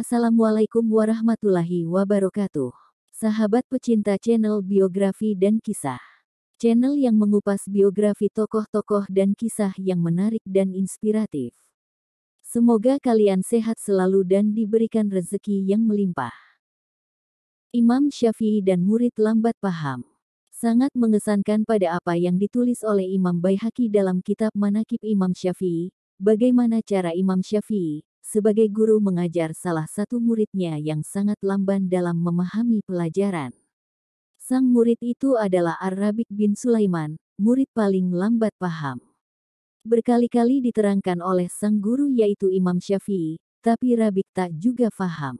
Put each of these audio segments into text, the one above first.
Assalamualaikum warahmatullahi wabarakatuh. Sahabat pecinta channel biografi dan kisah. Channel yang mengupas biografi tokoh-tokoh dan kisah yang menarik dan inspiratif. Semoga kalian sehat selalu dan diberikan rezeki yang melimpah. Imam Syafi'i dan murid lambat paham. Sangat mengesankan pada apa yang ditulis oleh Imam Baihaqi dalam kitab Manakib Imam Syafi'i, bagaimana cara Imam Syafi'i, sebagai guru mengajar salah satu muridnya yang sangat lamban dalam memahami pelajaran. Sang murid itu adalah Arabik bin Sulaiman, murid paling lambat paham. Berkali-kali diterangkan oleh sang guru yaitu Imam Syafi'i, tapi Rabik tak juga faham.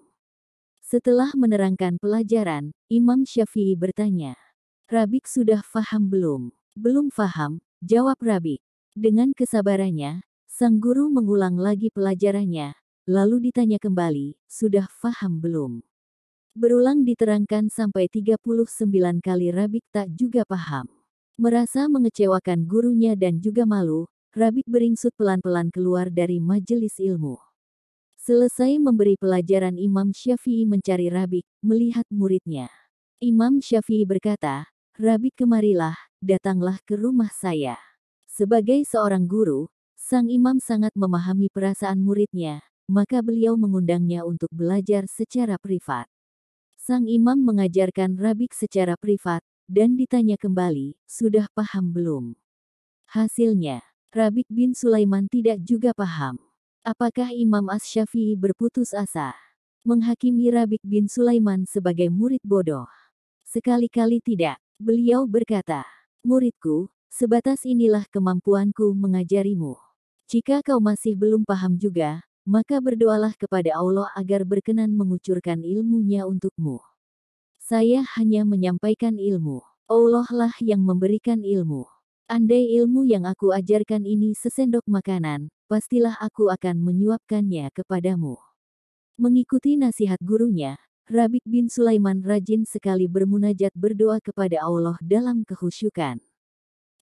Setelah menerangkan pelajaran, Imam Syafi'i bertanya, Rabik sudah faham belum? Belum faham, jawab Rabik. Dengan kesabarannya, sang guru mengulang lagi pelajarannya, lalu ditanya kembali, sudah faham belum? Berulang diterangkan sampai 39 kali Rabik tak juga paham. Merasa mengecewakan gurunya dan juga malu, Rabik beringsut pelan-pelan keluar dari majelis ilmu. Selesai memberi pelajaran Imam Syafi'i mencari Rabik, melihat muridnya. Imam Syafi'i berkata, Rabik kemarilah, datanglah ke rumah saya. Sebagai seorang guru, sang imam sangat memahami perasaan muridnya, maka beliau mengundangnya untuk belajar secara privat. Sang imam mengajarkan rabik secara privat, dan ditanya kembali, sudah paham belum? Hasilnya, Rabik bin Sulaiman tidak juga paham. Apakah Imam Ash-Syafi'i berputus asa? Menghakimi Rabik bin Sulaiman sebagai murid bodoh? Sekali-kali tidak, beliau berkata, Muridku, sebatas inilah kemampuanku mengajarimu. Jika kau masih belum paham juga, maka berdoalah kepada Allah agar berkenan mengucurkan ilmunya untukmu. Saya hanya menyampaikan ilmu. Allah lah yang memberikan ilmu. Andai ilmu yang aku ajarkan ini sesendok makanan, pastilah aku akan menyuapkannya kepadamu. Mengikuti nasihat gurunya, Rabik bin Sulaiman rajin sekali bermunajat berdoa kepada Allah dalam kehusyukan.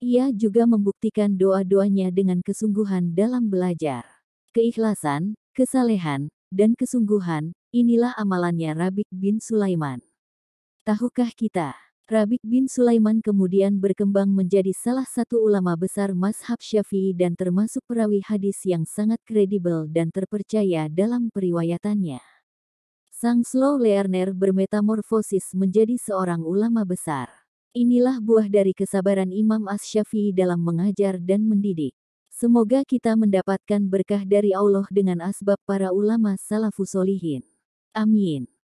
Ia juga membuktikan doa-doanya dengan kesungguhan dalam belajar. Keikhlasan, kesalehan, dan kesungguhan, inilah amalannya Rabik bin Sulaiman. Tahukah kita, Rabik bin Sulaiman kemudian berkembang menjadi salah satu ulama besar Mazhab Syafi'i dan termasuk perawi hadis yang sangat kredibel dan terpercaya dalam periwayatannya. Sang Slow Learner bermetamorfosis menjadi seorang ulama besar. Inilah buah dari kesabaran Imam as syafii dalam mengajar dan mendidik. Semoga kita mendapatkan berkah dari Allah dengan asbab para ulama salafus solihin. Amin.